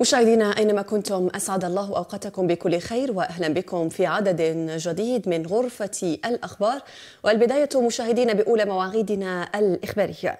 مشاهدينا أينما كنتم أسعد الله أوقاتكم بكل خير وأهلا بكم في عدد جديد من غرفة الأخبار والبداية مشاهدينا بأولى مواعيدنا الإخبارية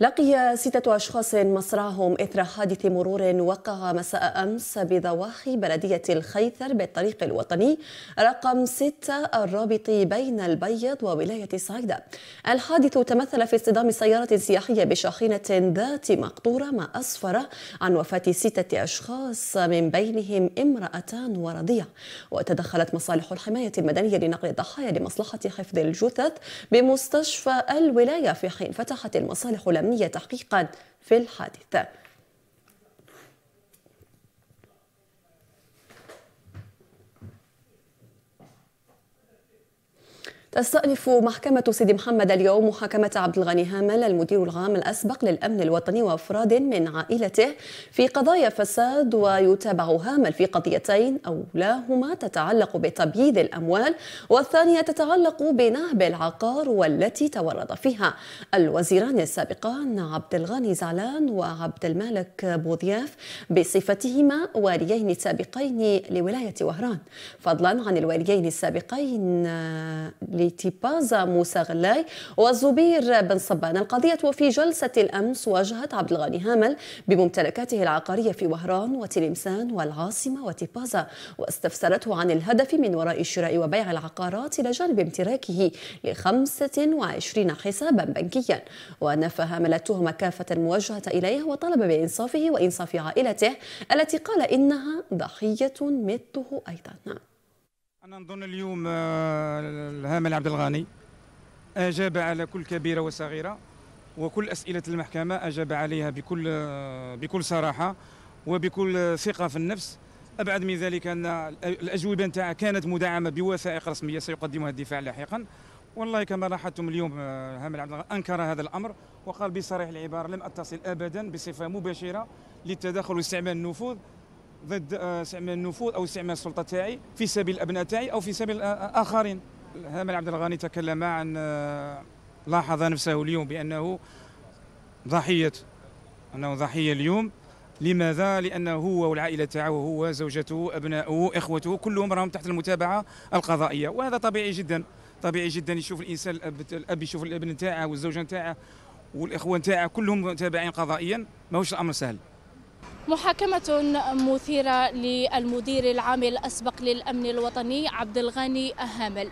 لقي ستة أشخاص مصرعهم إثر حادث مرور وقع مساء أمس بضواحي بلدية الخيثر بالطريق الوطني رقم ستة الرابط بين البيض وولاية صعيدة الحادث تمثل في اصطدام سيارة سياحية بشاحنة ذات مقطورة ما أسفر عن وفاة ستة أشخاص من بينهم امرأتان ورضيع وتدخلت مصالح الحماية المدنية لنقل الضحايا لمصلحة حفظ الجثث بمستشفى الولاية في حين فتحت المصالح لم الأمنية تحقيقا في الحادثة تستأنف محكمة سيدي محمد اليوم محاكمة عبد الغني هامل المدير العام الأسبق للأمن الوطني وأفراد من عائلته في قضايا فساد ويتابع هامل في قضيتين أولاهما تتعلق بتبييض الأموال والثانية تتعلق بنهب العقار والتي تورط فيها الوزيران السابقان عبد الغني زعلان وعبد الملك بوضياف بصفتهما واليين سابقين لولاية وهران فضلا عن الواليين السابقين تيبازا موسى غلاي والزبير بن صبان القضية وفي جلسة الأمس واجهت عبد الغني هامل بممتلكاته العقارية في وهران وتلمسان والعاصمة وتيبازا واستفسرته عن الهدف من وراء شراء وبيع العقارات إلى جانب امتلاكه ل 25 حسابا بنكيا ونفى هامل التهم كافة موجهة إليه وطلب بإنصافه وإنصاف عائلته التي قال إنها ضحية مثله أيضا أنا نظن اليوم آه، الهامل عبد الغني أجاب على كل كبيرة وصغيرة وكل أسئلة المحكمة أجاب عليها بكل آه، بكل صراحة وبكل ثقة في النفس أبعد من ذلك أن الأجوبة نتاعه كانت مدعمة بوثائق رسمية سيقدمها الدفاع لاحقا والله كما لاحظتم اليوم آه، هامل عبد انكر هذا الامر وقال بصريح العباره لم اتصل ابدا بصفه مباشره للتدخل واستعمال النفوذ ضد استعمال آه، النفوذ او استعمال السلطه تاعي في سبيل الابناء تاعي او في سبيل آه، آه، اخرين هامل عبد الغني تكلم عن لاحظ نفسه اليوم بانه ضحيه انه ضحيه اليوم لماذا؟ لأنه هو والعائلة تاعه هو زوجته أبناؤه إخوته كلهم راهم تحت المتابعة القضائية وهذا طبيعي جدا طبيعي جدا يشوف الإنسان الأب, الأب يشوف الابن تاعه والزوجة تاعه والإخوان تاعه كلهم متابعين قضائيا ماهوش الأمر سهل محاكمة مثيرة للمدير العام الأسبق للأمن الوطني عبد الغني هامل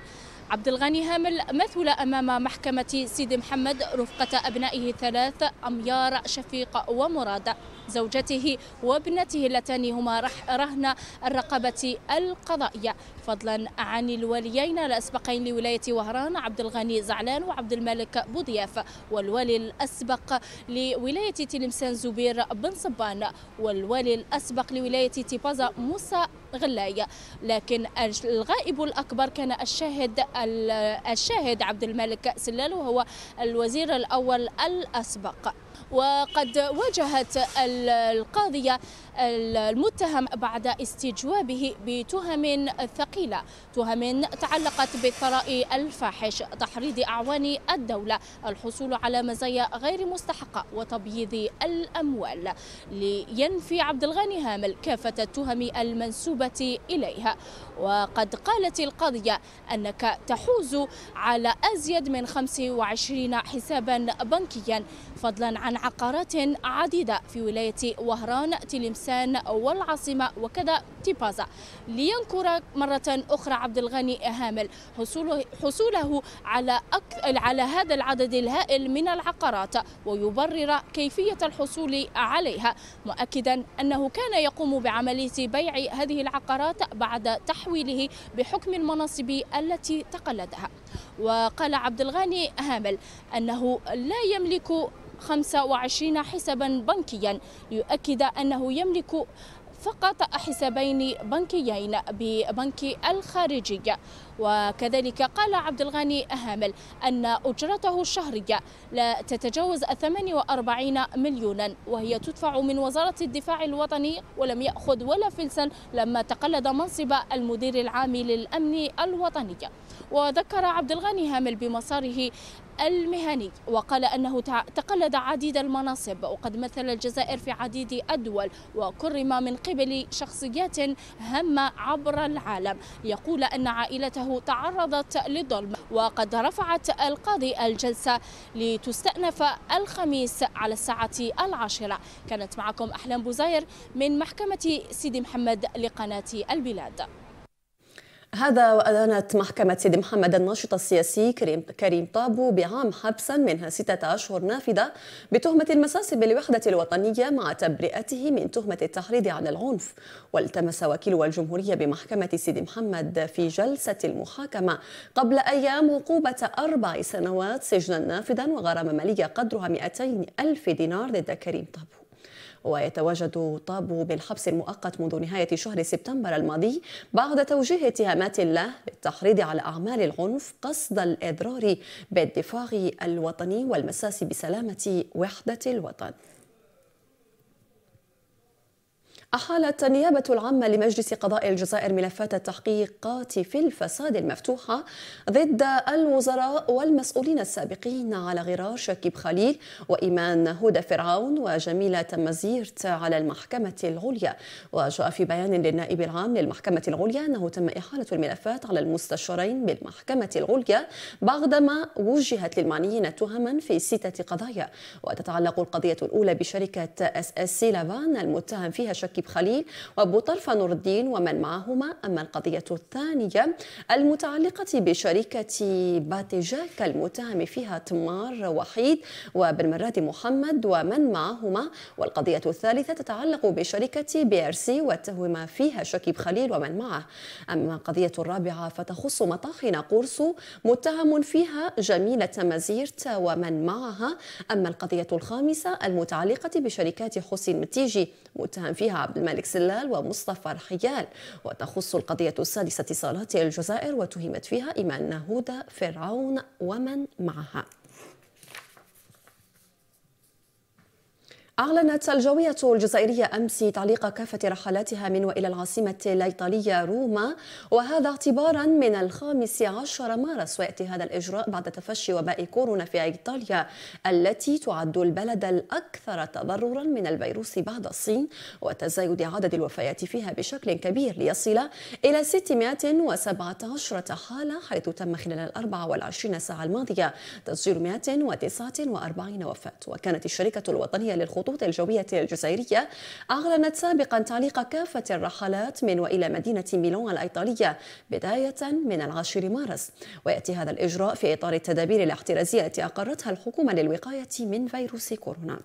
عبد الغني هامل مثل أمام محكمة سيدي محمد رفقة أبنائه الثلاث أميار شفيق ومراد زوجته وابنته اللتان هما رهن الرقبة القضائية فضلا عن الوليين الأسبقين لولاية وهران عبد الغني زعلان وعبد الملك بوضياف والولي الأسبق لولاية تلمسان زبير بن صبان والولي الأسبق لولاية تيبازا موسى غلاي لكن الغائب الأكبر كان الشاهد الشاهد عبد الملك سلال وهو الوزير الأول الأسبق وقد واجهت القاضية المتهم بعد استجوابه بتهم ثقيلة تهم تعلقت بالثراء الفاحش تحريض أعوان الدولة الحصول على مزايا غير مستحقة وتبييض الأموال لينفي عبد الغني هامل كافة التهم المنسوبة إليها وقد قالت القاضية أنك تحوز على أزيد من 25 حسابا بنكيا فضلا عن عن عقارات عديدة في ولاية وهران تلمسان والعاصمة وكذا تيبازا لينكر مرة أخرى عبد الغني هامل حصوله, حصوله على على هذا العدد الهائل من العقارات ويبرر كيفية الحصول عليها مؤكدا أنه كان يقوم بعملية بيع هذه العقارات بعد تحويله بحكم المناصب التي تقلدها وقال عبد الغني هامل أنه لا يملك 25 حسابا بنكيا ليؤكد أنه يملك فقط حسابين بنكيين ببنك الخارجي وكذلك قال عبد الغني هامل أن أجرته الشهرية لا تتجاوز 48 مليونا وهي تدفع من وزارة الدفاع الوطني ولم يأخذ ولا فلسا لما تقلد منصب المدير العام للأمن الوطني وذكر عبد الغني هامل بمساره المهني وقال أنه تقلد عديد المناصب وقد مثل الجزائر في عديد الدول وكرم من قبل شخصيات هامة عبر العالم يقول أن عائلته تعرضت للظلم وقد رفعت القاضي الجلسة لتستأنف الخميس على الساعة العاشرة كانت معكم أحلام بوزاير من محكمة سيدي محمد لقناة البلاد هذا وأدانت محكمة سيدي محمد الناشط السياسي كريم, كريم طابو بعام حبسا منها ستة أشهر نافذة بتهمة المساس بالوحدة الوطنية مع تبرئته من تهمة التحريض على العنف والتمس وكيل الجمهورية بمحكمة سيدي محمد في جلسة المحاكمة قبل أيام عقوبة أربع سنوات سجنا نافذا وغرامة مالية قدرها 200 ألف دينار ضد كريم طابو ويتواجد طابو بالحبس المؤقت منذ نهاية شهر سبتمبر الماضي بعد توجيه اتهامات له بالتحريض على أعمال العنف قصد الإضرار بالدفاع الوطني والمساس بسلامة وحدة الوطن أحالت النيابة العامة لمجلس قضاء الجزائر ملفات التحقيقات في الفساد المفتوحة ضد الوزراء والمسؤولين السابقين على غرار شكيب خليل وإيمان هدى فرعون وجميلة تمزيرت على المحكمة العليا وجاء في بيان للنائب العام للمحكمة العليا أنه تم إحالة الملفات على المستشارين بالمحكمة العليا بعدما وجهت للمعنيين تهما في ستة قضايا وتتعلق القضية الأولى بشركة اس اس سي لافان المتهم فيها شكيب طيب خليل وابو طرفه نور الدين ومن معهما اما القضيه الثانيه المتعلقه بشركه باتجاك المتهم فيها تمار وحيد وبن مراد محمد ومن معهما والقضيه الثالثه تتعلق بشركه بي ار سي واتهم فيها شكيب خليل ومن معه اما القضيه الرابعه فتخص مطاحن قرصو متهم فيها جميله مزيرت ومن معها اما القضيه الخامسه المتعلقه بشركات حسين متيجي متهم فيها عبد الملك سلال ومصطفى رحيال وتخص القضية السادسة صالات الجزائر وتهمت فيها إيمان نهودة فرعون ومن معها أعلنت الجوية الجزائرية أمس تعليق كافة رحلاتها من وإلى العاصمة الإيطالية روما وهذا اعتبارا من الخامس عشر مارس ويأتي هذا الإجراء بعد تفشي وباء كورونا في إيطاليا التي تعد البلد الأكثر تضررا من الفيروس بعد الصين وتزايد عدد الوفيات فيها بشكل كبير ليصل إلى 617 حالة حيث تم خلال ال 24 ساعة الماضية تسجيل 149 وفاة وكانت الشركة الوطنية للخطوط الخطوط الجوية الجزائرية أعلنت سابقا تعليق كافة الرحلات من وإلى مدينة ميلون الإيطالية بداية من العاشر مارس ويأتي هذا الإجراء في إطار التدابير الاحترازية التي أقرتها الحكومة للوقاية من فيروس كورونا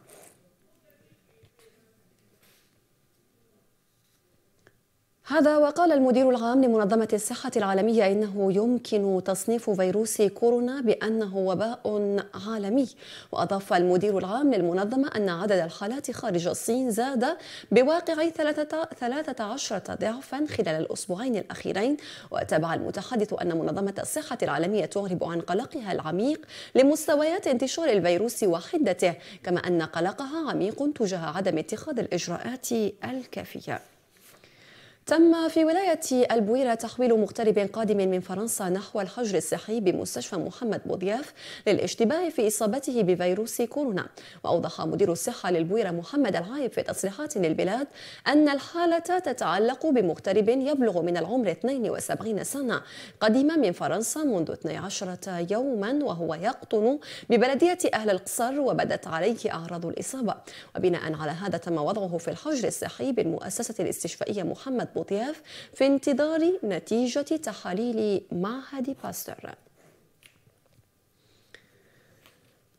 هذا وقال المدير العام لمنظمة الصحة العالمية إنه يمكن تصنيف فيروس كورونا بأنه وباء عالمي وأضاف المدير العام للمنظمة أن عدد الحالات خارج الصين زاد بواقع 13 ضعفا خلال الأسبوعين الأخيرين وتابع المتحدث أن منظمة الصحة العالمية تعرب عن قلقها العميق لمستويات انتشار الفيروس وحدته كما أن قلقها عميق تجاه عدم اتخاذ الإجراءات الكافية تم في ولاية البويرة تحويل مغترب قادم من فرنسا نحو الحجر الصحي بمستشفى محمد بوضياف للاشتباه في إصابته بفيروس كورونا وأوضح مدير الصحة للبويرة محمد العايب في تصريحات للبلاد أن الحالة تتعلق بمغترب يبلغ من العمر 72 سنة قدم من فرنسا منذ 12 يوما وهو يقطن ببلدية أهل القصر وبدت عليه أعراض الإصابة وبناء على هذا تم وضعه في الحجر الصحي بالمؤسسة الاستشفائية محمد بوطياف في انتظار نتيجة تحاليل معهد باستر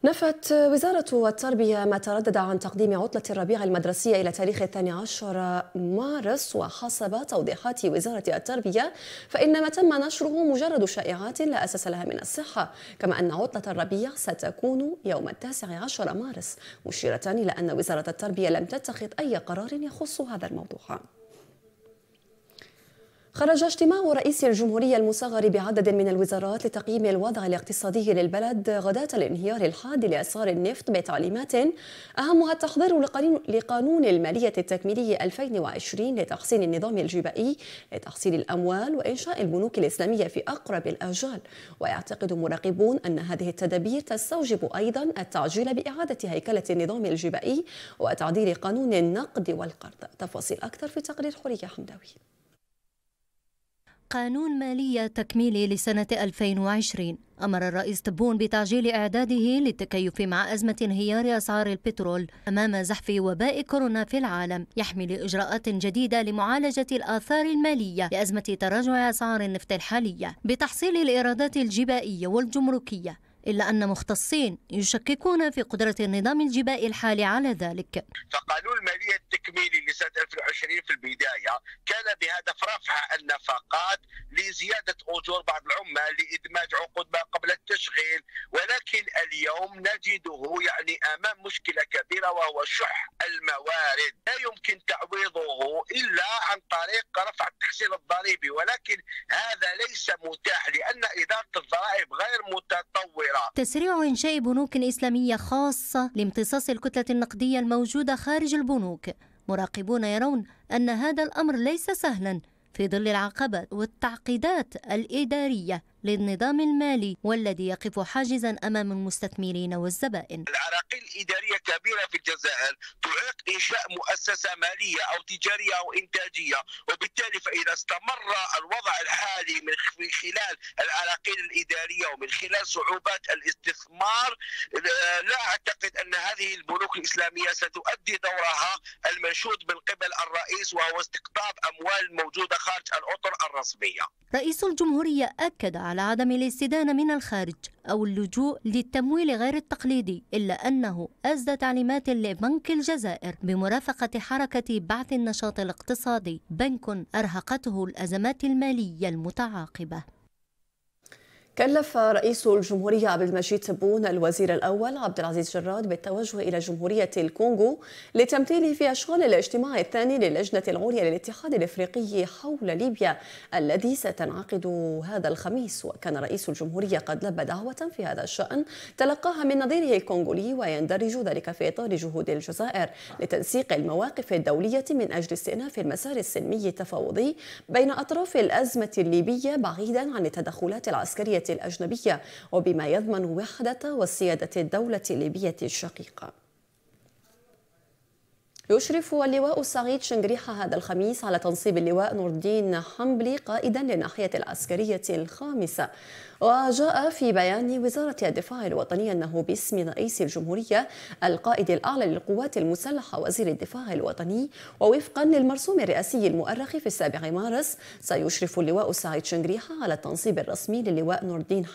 نفت وزارة التربية ما تردد عن تقديم عطلة الربيع المدرسية إلى تاريخ الثاني عشر مارس وحسب توضيحات وزارة التربية فإن ما تم نشره مجرد شائعات لا أساس لها من الصحة كما أن عطلة الربيع ستكون يوم التاسع عشر مارس مشيرة إلى أن وزارة التربية لم تتخذ أي قرار يخص هذا الموضوع خرج اجتماع رئيس الجمهورية المصغر بعدد من الوزارات لتقييم الوضع الاقتصادي للبلد غداة الانهيار الحاد لأسعار النفط بتعليمات أهمها التحضير لقانون المالية التكميلي 2020 لتحسين النظام الجبائي لتحصيل الأموال وإنشاء البنوك الإسلامية في أقرب الآجال ويعتقد مراقبون أن هذه التدابير تستوجب أيضا التعجيل بإعادة هيكلة النظام الجبائي وتعديل قانون النقد والقرض تفاصيل أكثر في تقرير حورية حمداوي قانون مالية تكميلي لسنة 2020 أمر الرئيس تبون بتعجيل إعداده للتكيف مع أزمة انهيار أسعار البترول أمام زحف وباء كورونا في العالم يحمل إجراءات جديدة لمعالجة الآثار المالية لأزمة تراجع أسعار النفط الحالية بتحصيل الإيرادات الجبائية والجمركية إلا أن مختصين يشككون في قدرة النظام الجبائي الحالي على ذلك فقانون المالية التكميلي لسنة 2020 في البداية كان بهدف رفع النفقات لزيادة أجور بعض العمال لإدماج عقود ما قبل التشغيل ولكن اليوم نجده يعني أمام مشكلة كبيرة وهو شح الموارد لا يمكن تعويضه إلا عن طريق رفع التحصيل الضريبي ولكن هذا ليس متاح لأن إدارة الضرائب غير متطورة تسريع إنشاء بنوك إسلامية خاصة لامتصاص الكتلة النقدية الموجودة خارج البنوك مراقبون يرون أن هذا الأمر ليس سهلا في ظل العقبات والتعقيدات الإدارية للنظام المالي والذي يقف حاجزا أمام المستثمرين والزبائن العراقيل الإدارية كبيرة في الجزائر تعيق إنشاء مؤسسة مالية أو تجارية أو إنتاجية وبالتالي فإذا استمر الوضع الحالي من خلال العراقيل الإدارية ومن خلال صعوبات الاستثمار آه، لا أعتقد أن هذه البنوك الإسلامية ستؤدي دورها المنشود من قبل الرئيس وهو استقطاب أموال موجودة خارج الأطر الرسمية رئيس الجمهورية أكد على على عدم الاستدانة من الخارج أو اللجوء للتمويل غير التقليدي إلا أنه أسدى تعليمات لبنك الجزائر بمرافقة حركة بعث النشاط الاقتصادي بنك أرهقته الأزمات المالية المتعاقبة كلف رئيس الجمهورية عبد المجيد تبون الوزير الأول عبد العزيز جراد بالتوجه إلى جمهورية الكونغو لتمثيله في أشغال الاجتماع الثاني للجنة العليا للاتحاد الإفريقي حول ليبيا الذي ستنعقد هذا الخميس وكان رئيس الجمهورية قد لبى دعوة في هذا الشأن تلقاها من نظيره الكونغولي ويندرج ذلك في إطار جهود الجزائر لتنسيق المواقف الدولية من أجل استئناف المسار السلمي التفاوضي بين أطراف الأزمة الليبية بعيدا عن التدخلات العسكرية الأجنبية وبما يضمن وحدة وسيادة الدولة الليبية الشقيقة يشرف اللواء سعيد شنجريحة هذا الخميس على تنصيب اللواء نور الدين حنبلي قائدا للناحية العسكرية الخامسة وجاء في بيان وزارة الدفاع الوطني أنه باسم رئيس الجمهورية القائد الأعلى للقوات المسلحة وزير الدفاع الوطني ووفقا للمرسوم الرئاسي المؤرخ في السابع مارس سيشرف اللواء سعيد شنغريحة على التنصيب الرسمي للواء نور الدين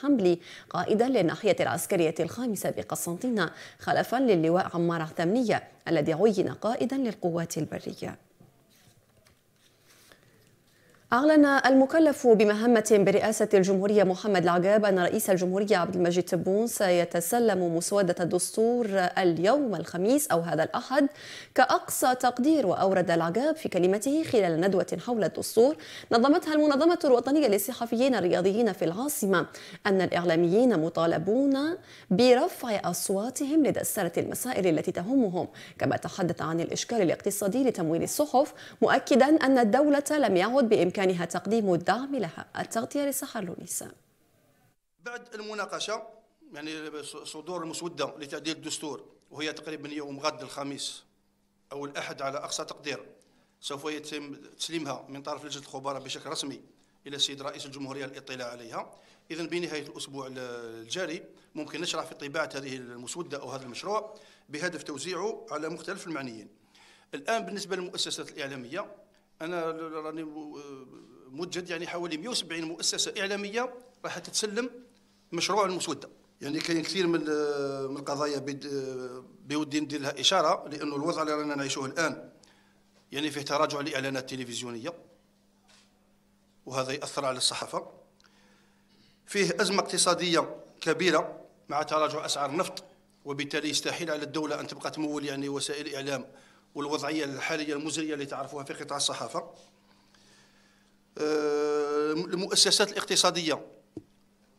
قائدا للناحية العسكرية الخامسة بقسنطينة خلفا للواء عمار عثمانية الذي عين قائدا للقوات البرية أعلن المكلف بمهمة برئاسة الجمهورية محمد العقاب أن رئيس الجمهورية عبد المجيد تبون سيتسلم مسودة الدستور اليوم الخميس أو هذا الأحد كأقصى تقدير وأورد العقاب في كلمته خلال ندوة حول الدستور نظمتها المنظمة الوطنية للصحفيين الرياضيين في العاصمة أن الإعلاميين مطالبون برفع أصواتهم لدسرة المسائل التي تهمهم كما تحدث عن الإشكال الاقتصادي لتمويل الصحف مؤكدا أن الدولة لم يعد بإمكانها بإمكانها تقديم الدعم لها التغطية لصحر لونيس بعد المناقشة يعني صدور المسودة لتعديل الدستور وهي تقريبا يوم غد الخميس أو الأحد على أقصى تقدير سوف يتم تسليمها من طرف لجنة الخبراء بشكل رسمي إلى السيد رئيس الجمهورية الاطلاع عليها إذا بنهاية الأسبوع الجاري ممكن نشرع في طباعة هذه المسودة أو هذا المشروع بهدف توزيعه على مختلف المعنيين الآن بالنسبة للمؤسسات الإعلامية انا راني مجد يعني حوالي 170 مؤسسه اعلاميه راح تتسلم مشروع المسوده يعني كاين كثير من من القضايا بودي ندير لها اشاره لانه الوضع اللي رانا نعيشوه الان يعني فيه تراجع الاعلانات التلفزيونيه وهذا ياثر على الصحافه فيه ازمه اقتصاديه كبيره مع تراجع اسعار النفط وبالتالي يستحيل على الدوله ان تبقى تمول يعني وسائل اعلام والوضعيه الحاليه المزريه اللي تعرفوها في قطاع الصحافه آه، المؤسسات الاقتصاديه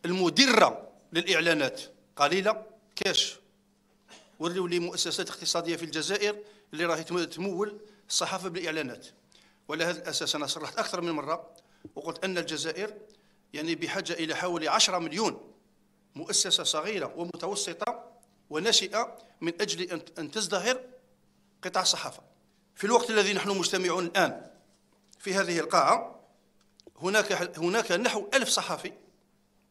المدره للاعلانات قليله كاش وريو لي مؤسسات اقتصاديه في الجزائر اللي راهي تمول الصحافه بالاعلانات وعلى هذا الاساس انا صرحت اكثر من مره وقلت ان الجزائر يعني بحاجه الى حوالي 10 مليون مؤسسه صغيره ومتوسطه وناشئه من اجل ان تزدهر قطاع الصحافة في الوقت الذي نحن مجتمعون الآن في هذه القاعة هناك هناك نحو ألف صحفي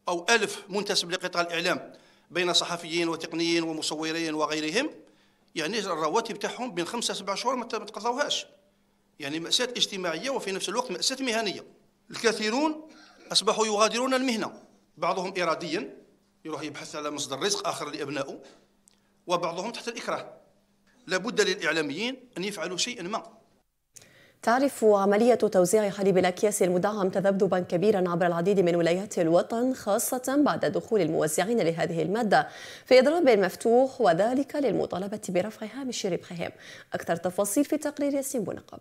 أو ألف منتسب لقطاع الإعلام بين صحفيين وتقنيين ومصورين وغيرهم يعني الرواتب تاعهم بين خمسة سبع شهور ما تقضوهاش يعني مأساة اجتماعية وفي نفس الوقت مأساة مهنية الكثيرون أصبحوا يغادرون المهنة بعضهم إراديا يروح يبحث على مصدر رزق آخر لأبنائه وبعضهم تحت الإكراه لابد للإعلاميين أن يفعلوا شيئا ما تعرف عملية توزيع حليب الأكياس المدعم تذبذبا كبيرا عبر العديد من ولايات الوطن خاصة بعد دخول الموزعين لهذه المادة في إضراب مفتوح وذلك للمطالبة برفع هامش ربحهم أكثر تفاصيل في تقرير ياسين بنقب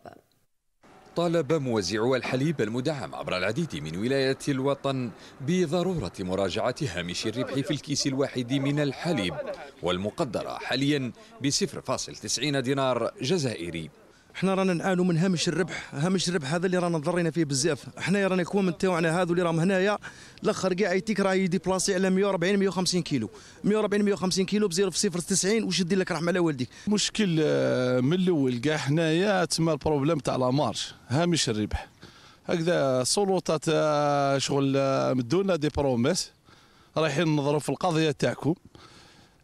طالب موزعو الحليب المدعم عبر العديد من ولايات الوطن بضرورة مراجعة هامش الربح في الكيس الواحد من الحليب والمقدرة حاليا بصفر فاصل تسعين دينار جزائري حنا رانا نعانوا من هامش الربح هامش الربح هذا اللي رانا ضرينا فيه بزاف حنايا رانا كومن تاعنا هذو اللي راهم هنايا الاخر كاع يتيك راه يديبلاسي على 140 150 كيلو 140 150 كيلو ب 90 واش يدير لك رحمه على والديك مشكل آه، من الاول كاع حنايا تما البروبليم تاع لا مارش هامش الربح هكذا السلطات آه، شغل آه، مدونا دي بروميس رايحين نظروا في القضيه تاعكم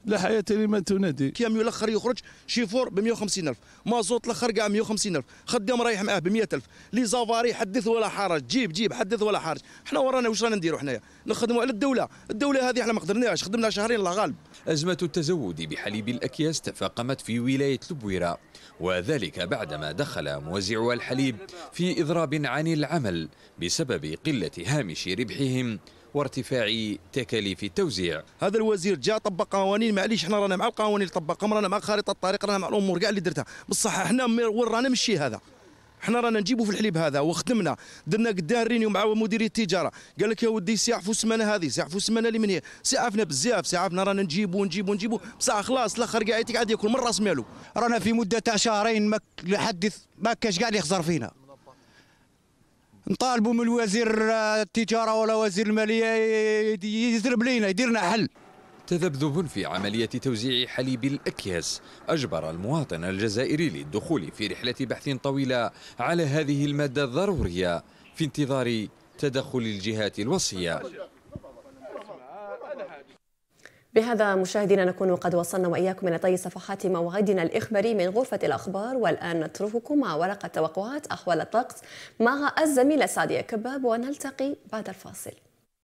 لا حياه لما تنادي كيام الاخر يخرج شيفور ب 150000 مازوت الاخر كاع 150000 خدام رايح معاه ب 100000 لي زافاري حدث ولا حرج جيب جيب حدث ولا حرج حنا ورانا واش رانا نديروا حنايا نخدموا على الدوله الدوله هذه حنا ما قدرناش خدمنا شهرين الله غالب ازمه التزود بحليب الاكياس تفاقمت في ولايه لبويره وذلك بعدما دخل موزعو الحليب في اضراب عن العمل بسبب قله هامش ربحهم وارتفاع تكاليف التوزيع هذا الوزير جاء طبق قوانين معليش حنا رانا مع القوانين اللي طبقهم رانا مع خارطه الطريق رانا مع الامور كاع اللي درتها بصح حنا وين رانا مشي هذا حنا رانا نجيبوا في الحليب هذا وخدمنا درنا قداه رينيو مع مدير التجاره قال لك يا ودي عفوا السمانه هذه عفوا السمانه اللي من هي سيعفنا بزاف سيعفنا رانا نجيبوا نجيبو نجيبو بصح خلاص الاخر قاعد قاعد ياكل من راس مالو رانا في مده شهرين ما حدث ما كاش كاع اللي يخزر فينا نطالبوا من وزير آه، التجاره ولا وزير الماليه يزرب لينا يدير لنا حل تذبذب في عملية توزيع حليب الأكياس أجبر المواطن الجزائري للدخول في رحلة بحث طويلة على هذه المادة الضرورية في انتظار تدخل الجهات الوصية بهذا مشاهدينا نكون قد وصلنا وإياكم إلى طي صفحات موعدنا الإخباري من غرفة الأخبار والآن نترككم مع ورقة توقعات أحوال الطقس مع الزميلة سعدية كباب ونلتقي بعد الفاصل